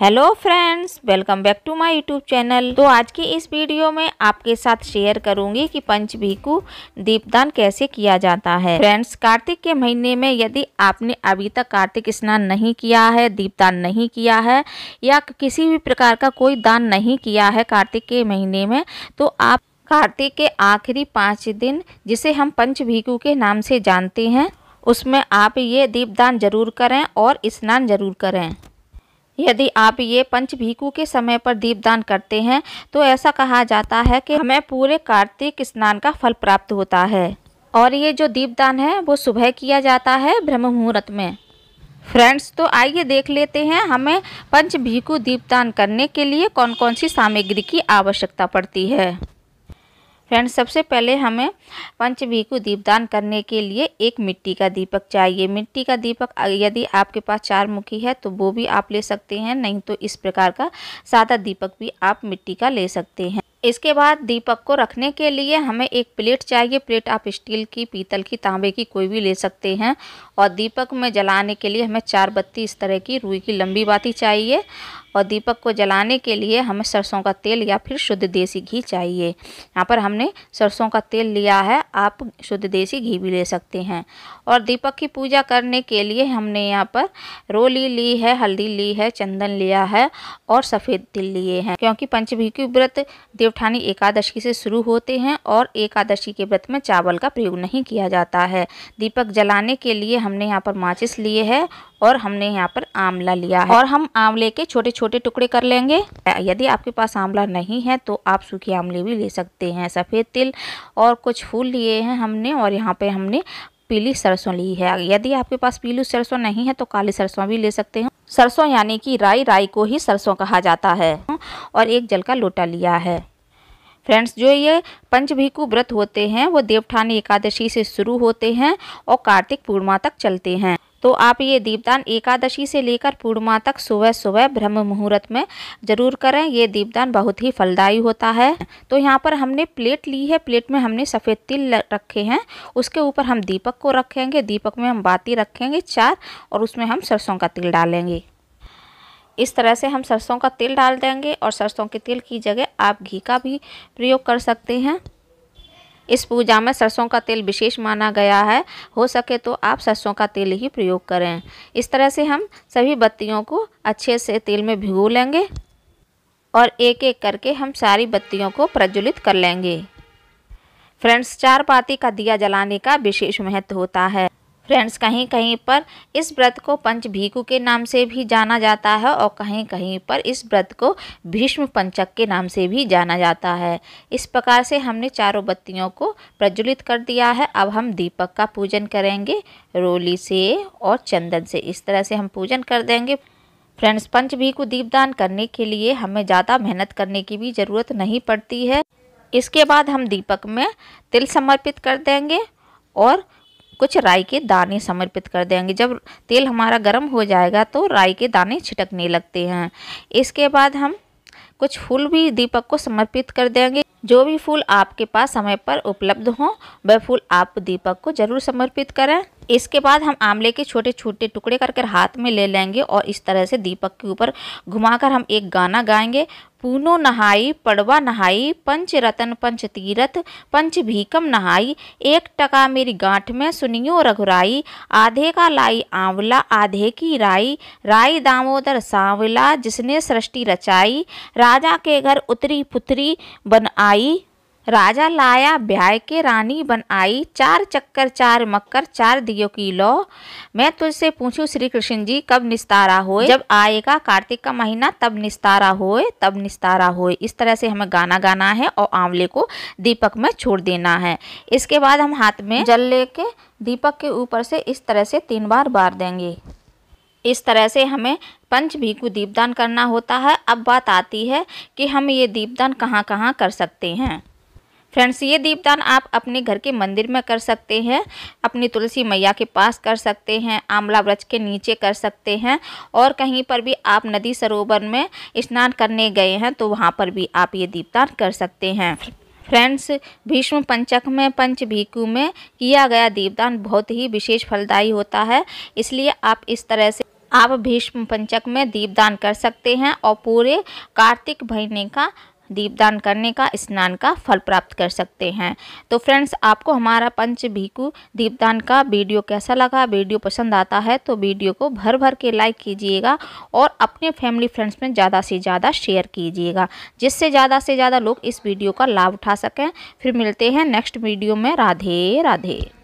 hello friends welcome back to my YouTube channel तो आज की इस वीडियो में आपके साथ शेयर करूंगी कि पंचभीकु दीपदान कैसे किया जाता है फ्रेंड्स कार्तिक के महीने में यदि आपने अभी तक कार्तिक स्नान नहीं किया है दीपदान नहीं किया है या किसी भी प्रकार का कोई दान नहीं किया है कार्तिक के महीने में तो आप कार्तिक के आखिरी पाँच दिन जिसे हम पंचभीकु के नाम से जानते हैं उसमें आप ये दीपदान जरूर करें और स्नान जरूर करें यदि आप ये पंच भीखू के समय पर दीपदान करते हैं तो ऐसा कहा जाता है कि हमें पूरे कार्तिक स्नान का फल प्राप्त होता है और ये जो दीपदान है वो सुबह किया जाता है ब्रह्म मुहूर्त में फ्रेंड्स तो आइए देख लेते हैं हमें पंच भीखू दीपदान करने के लिए कौन कौन सी सामग्री की आवश्यकता पड़ती है फ्रेंड्स सबसे पहले हमें पंचमी को दीपदान करने के लिए एक मिट्टी का दीपक चाहिए मिट्टी का दीपक यदि आपके पास चार मुखी है तो वो भी आप ले सकते हैं नहीं तो इस प्रकार का सादा दीपक भी आप मिट्टी का ले सकते हैं इसके बाद दीपक को रखने के लिए हमें एक प्लेट चाहिए प्लेट आप स्टील की पीतल की तांबे की कोई भी ले सकते हैं और दीपक में जलाने के लिए हमें चार बत्ती इस तरह की रुई की लंबी बाती चाहिए और दीपक को जलाने के लिए हमें सरसों का तेल या फिर शुद्ध देसी घी चाहिए यहाँ पर हमने सरसों का तेल लिया है आप शुद्ध देसी घी भी ले सकते हैं और दीपक की पूजा करने के लिए हमने यहाँ पर रोली ली है हल्दी ली है चंदन लिया है और सफ़ेद तिल लिए हैं क्योंकि पंचमी के व्रत देवठानी एकादशी से शुरू होते हैं और एकादशी के व्रत में चावल का प्रयोग नहीं किया जाता है दीपक जलाने के लिए हमने यहाँ पर माचिस लिए है और हमने यहाँ पर आंवला लिया है और हम आंवले के छोटे छोटे टुकड़े कर लेंगे यदि आपके पास आंवला नहीं है तो आप सूखे आंवले भी ले सकते हैं सफ़ेद तिल और कुछ फूल लिए हैं हमने और यहाँ पे हमने पीली सरसों ली है यदि आपके पास पीली सरसों नहीं है तो काली सरसों भी ले सकते हैं सरसों यानी कि राई राई को ही सरसों कहा जाता है और एक जल का लोटा लिया है फ्रेंड्स जो ये पंचभिकु व्रत होते हैं वो देवठानी एकादशी से शुरू होते हैं और कार्तिक पूर्णिमा तक चलते हैं तो आप ये दीपदान एकादशी से लेकर पूर्णिमा तक सुबह सुबह ब्रह्म मुहूर्त में ज़रूर करें ये दीपदान बहुत ही फलदायी होता है तो यहाँ पर हमने प्लेट ली है प्लेट में हमने सफ़ेद तिल रखे हैं उसके ऊपर हम दीपक को रखेंगे दीपक में हम बाती रखेंगे चार और उसमें हम सरसों का तिल डालेंगे इस तरह से हम सरसों का तेल डाल देंगे और सरसों के तेल की जगह आप घी का भी प्रयोग कर सकते हैं इस पूजा में सरसों का तेल विशेष माना गया है हो सके तो आप सरसों का तेल ही प्रयोग करें इस तरह से हम सभी बत्तियों को अच्छे से तेल में भिगो लेंगे और एक एक करके हम सारी बत्तियों को प्रज्वलित कर लेंगे फ्रेंड्स चार पाती का दिया जलाने का विशेष महत्व होता है फ्रेंड्स कहीं कहीं पर इस व्रत को पंच के नाम से भी जाना जाता है और कहीं कहीं पर इस व्रत को भीष्म पंचक के नाम से भी जाना जाता है इस प्रकार से हमने चारों बत्तियों को प्रज्वलित कर दिया है अब हम दीपक का पूजन करेंगे रोली से और चंदन से इस तरह से हम पूजन कर देंगे फ्रेंड्स पंचभी को दीपदान करने के लिए हमें ज़्यादा मेहनत करने की भी ज़रूरत नहीं पड़ती है इसके बाद हम दीपक में तिल समर्पित कर देंगे और कुछ राई के दाने समर्पित कर देंगे जब तेल हमारा गर्म हो जाएगा तो राई के दाने छिटकने लगते हैं इसके बाद हम कुछ फूल भी दीपक को समर्पित कर देंगे जो भी फूल आपके पास समय पर उपलब्ध हो वह फूल आप दीपक को जरूर समर्पित करें इसके बाद हम आमले के छोटे छोटे टुकड़े करके हाथ में ले लेंगे और इस तरह से दीपक के ऊपर घुमाकर हम एक गाना गाएंगे पूनो नहाई पड़वा नहाई पंच रतन पंच तीरथ पंच भीकम नहाई एक टका मेरी गांठ में सुनियो रघुराई आधे का लाई आंवला आधे की राई राई दामोदर सांवला जिसने सृष्टि रचाई राजा के घर उतरी पुत्री बन आई राजा लाया ब्याह के रानी बन आई चार चक्कर चार मक्कर चार दियो की लो मैं तुझसे पूछूं श्री कृष्ण जी कब निस्तारा हो जब आएगा कार्तिक का महीना तब निस्तारा होए तब निस्तारा हो इस तरह से हमें गाना गाना है और आंवले को दीपक में छोड़ देना है इसके बाद हम हाथ में जल लेके दीपक के ऊपर से इस तरह से तीन बार बार देंगे इस तरह से हमें पंच को दीपदान करना होता है अब बात आती है कि हम ये दीपदान कहाँ कहाँ कर सकते हैं फ्रेंड्स ये दीपदान आप अपने घर के मंदिर में कर सकते हैं अपनी तुलसी मैया के पास कर सकते हैं आंवला वृक्ष के नीचे कर सकते हैं और कहीं पर भी आप नदी सरोवर में स्नान करने गए हैं तो वहाँ पर भी आप ये दीपदान कर सकते हैं फ्रेंड्स भीष्म पंचक में पंच भीकू में किया गया दीपदान बहुत ही विशेष फलदायी होता है इसलिए आप इस तरह से आप भीष्म पंचक में दीपदान कर सकते हैं और पूरे कार्तिक महीने का दीपदान करने का स्नान का फल प्राप्त कर सकते हैं तो फ्रेंड्स आपको हमारा पंच भीकू दीपदान का वीडियो कैसा लगा वीडियो पसंद आता है तो वीडियो को भर भर के लाइक कीजिएगा और अपने फैमिली फ्रेंड्स में ज़्यादा से ज़्यादा शेयर कीजिएगा जिससे ज़्यादा से ज़्यादा लोग इस वीडियो का लाभ उठा सकें फिर मिलते हैं नेक्स्ट वीडियो में राधे राधे